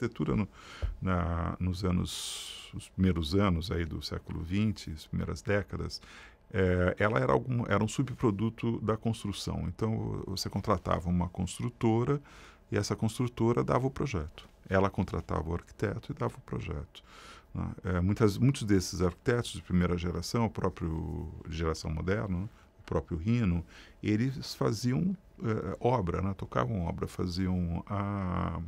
arquitetura no, na, nos anos, os primeiros anos aí do século XX, as primeiras décadas, é, ela era, algum, era um subproduto da construção. Então você contratava uma construtora e essa construtora dava o projeto. Ela contratava o arquiteto e dava o projeto. Né? É, muitas, muitos desses arquitetos de primeira geração, o próprio geração moderna, o próprio Rino, eles faziam é, obra, né? tocavam obra, faziam a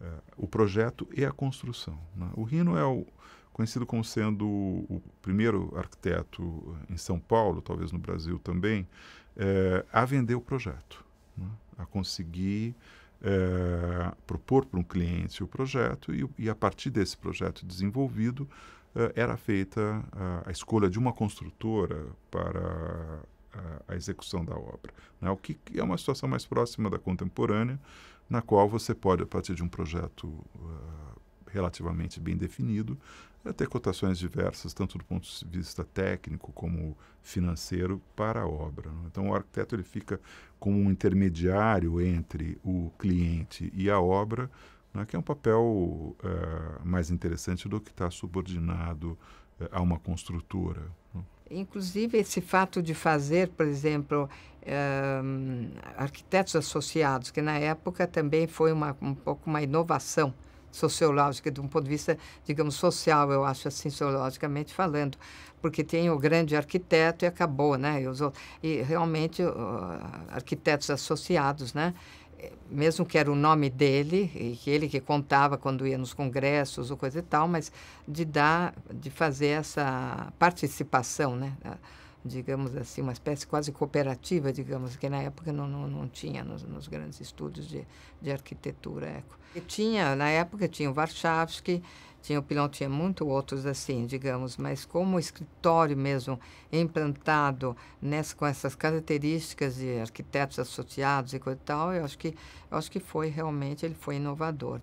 é, o projeto e a construção. Né? O Rino é o, conhecido como sendo o primeiro arquiteto eh, em São Paulo, talvez no Brasil também, eh, a vender o projeto, né? a conseguir eh, propor para um cliente o projeto e, e a partir desse projeto desenvolvido era feita a escolha de uma construtora para a, execução da obra. Né? O que é uma situação mais próxima da contemporânea, na qual você pode, a partir de um projeto uh, relativamente bem definido, eh, ter cotações diversas, tanto do ponto de vista técnico como financeiro, para a obra. Né? Então, o arquiteto ele fica como um intermediário entre o cliente e a obra, né, que é um papel uh, mais interessante do que estar tá subordinado uh, a uma construtora. Né? Inclusive, esse fato de fazer, por exemplo, um, eh, arquitetos associados, que na época também foi uma, um pouco uma inovação sociológica, de um ponto de vista, digamos, social, eu acho assim, sociologicamente falando, porque tem o grande arquiteto e acabou, né? E, os, e realmente, uh, arquitetos associados, né? mesmo que era o nome dele, e que ele que contava quando ia nos congressos ou coisa e tal, mas de dar, de fazer essa participação, né? digamos assim, uma espécie quase cooperativa, digamos, que na época não, não, não tinha nos, nos grandes estudos de, de arquitetura eco. E tinha, na época, tinha o Warszawski, tinha o pilão, tinha muito outros assim, digamos, mas como o escritório mesmo implantado nessa, com essas características de arquitetos associados e coisa e tal, eu acho que, eu acho que foi realmente, ele foi inovador.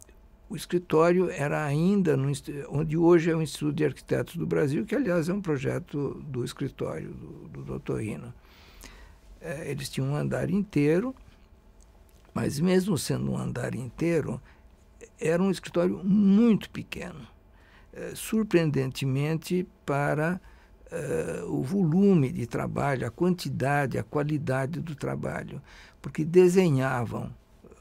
O escritório era ainda no, onde hoje é o Instituto de Arquitetos do Brasil, que aliás é um projeto do escritório do, doutor Hino É, eles tinham um andar inteiro, mas mesmo sendo um andar inteiro, era um escritório muito pequeno. Eh, surpreendentemente, para eh, o volume de trabalho, a quantidade, a qualidade do trabalho, porque desenhavam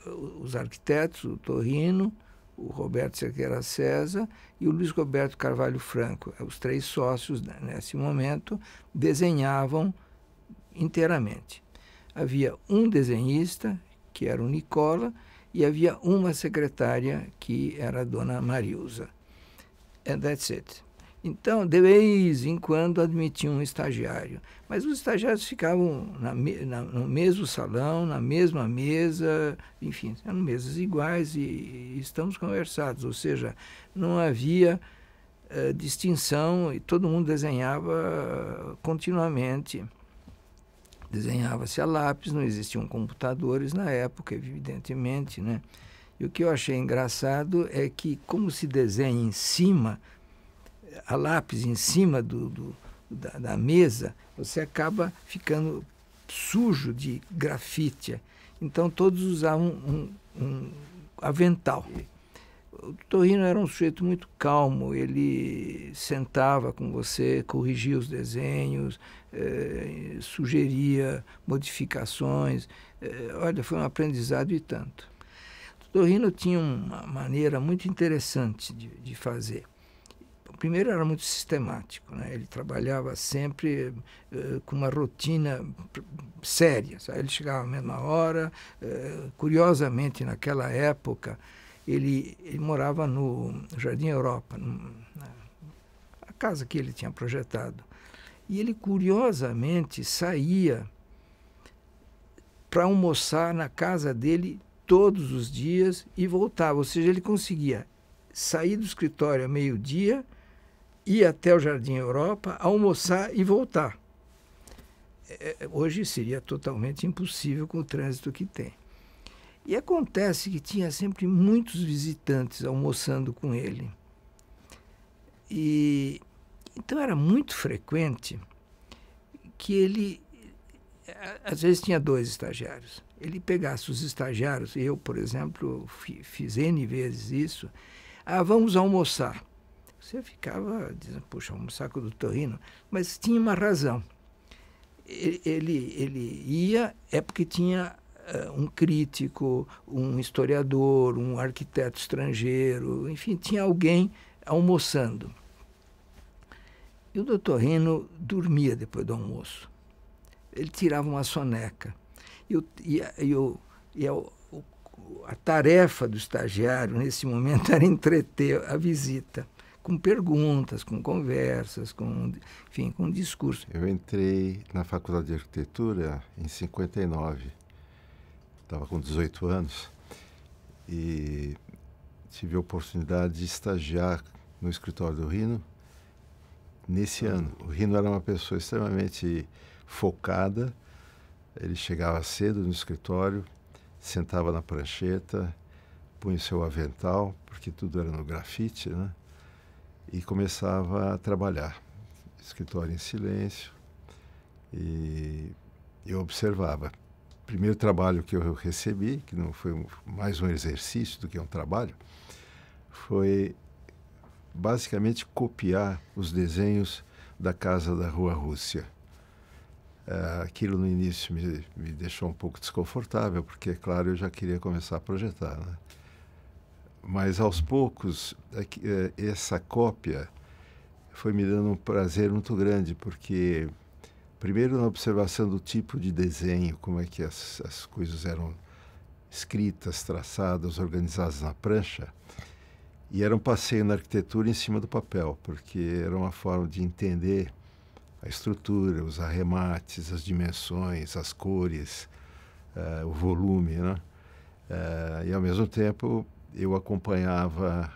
eh, os arquitetos, o Torrino, o Roberto Cerqueira César e o Luiz Roberto Carvalho Franco, os três sócios né, nesse momento, desenhavam inteiramente. Havia um desenhista, que era o Nicola, e havia uma secretária, que era a dona Mariusa and that's it. Então, de vez em quando admitiam um estagiário, mas os estagiários ficavam na, na, no mesmo salão, na mesma mesa, enfim, eram mesas iguais e, e estamos conversados, ou seja, não havia uh, distinção e todo mundo desenhava eh, continuamente. Desenhava-se a lápis, não existiam computadores na época, evidentemente, né? E o que eu achei engraçado é que, como se desenha em cima, a lápis em cima do, do da, da, mesa, você acaba ficando sujo de grafite. Então todos usavam um, um, um avental. O Torrino era um sujeito muito calmo, ele sentava com você, corrigia os desenhos, eh, sugeria modificações. Eh, olha, foi um aprendizado e tanto. Dorino tinha uma maneira muito interessante de, de fazer. primeiro era muito sistemático, né? ele trabalhava sempre uh, com uma rotina séria. Sabe? Ele chegava à mesma hora, uh, curiosamente, naquela época, ele, ele, morava no Jardim Europa, no, a casa que ele tinha projetado. E ele, curiosamente, saía para almoçar na casa dele todos os dias e voltava. Ou seja, ele conseguia sair do escritório a meio-dia, ir até o Jardim Europa, almoçar e voltar. É, hoje seria totalmente impossível com o trânsito que tem. E acontece que tinha sempre muitos visitantes almoçando com ele. E então era muito frequente que ele é, às vezes tinha dois estagiários. Ele pegasse os estagiários, eu, por exemplo, fiz N vezes isso. Ah, vamos almoçar. Você ficava dizendo, puxa, almoçar com o Rino. Mas tinha uma razão. Ele, ele ia, é porque tinha uh, um crítico, um historiador, um arquiteto estrangeiro, enfim, tinha alguém almoçando. E o doutor Rino dormia depois do almoço ele tirava uma soneca. E, o, e, a, e, o, e a, a tarefa do estagiário nesse momento era entreter a visita com perguntas, com conversas, com, enfim, com discurso. Eu entrei na faculdade de arquitetura em 59. Estava com 18 anos e tive a oportunidade de estagiar no escritório do Rino nesse hum. ano. O Rino era uma pessoa extremamente focada. Ele chegava cedo no escritório, sentava na prancheta, punha seu avental, porque tudo era no grafite, né? E começava a trabalhar. Escritório em silêncio. E eu observava. Primeiro trabalho que eu recebi, que não foi mais um exercício do que um trabalho, foi basicamente copiar os desenhos da casa da Rua Rússia. Eh, aquilo no início me, me deixou um pouco desconfortável, porque, é claro, eu já queria começar a projetar. Né? Mas, aos poucos, eh, essa cópia foi me dando um prazer muito grande, porque, primeiro, na observação do tipo de desenho, como é que as, as coisas eram escritas, traçadas, organizadas na prancha, e era um passeio na arquitetura em cima do papel, porque era uma forma de entender a estrutura, os arremates, as dimensões, as cores, uh, o volume, né? Uh, e ao mesmo tempo eu acompanhava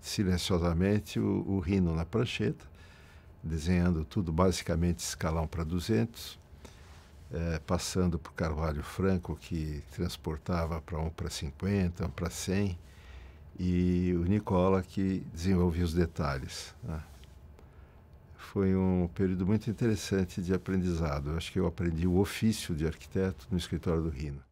silenciosamente o, o rino na prancheta, desenhando tudo basicamente escalão para 200, eh, passando por Carvalho Franco, que transportava para 1 para 50, 1 para 100, e o Nicola, que desenvolvia os detalhes. Né? foi um período muito interessante de aprendizado. acho que eu aprendi o ofício de arquiteto no escritório do Rino.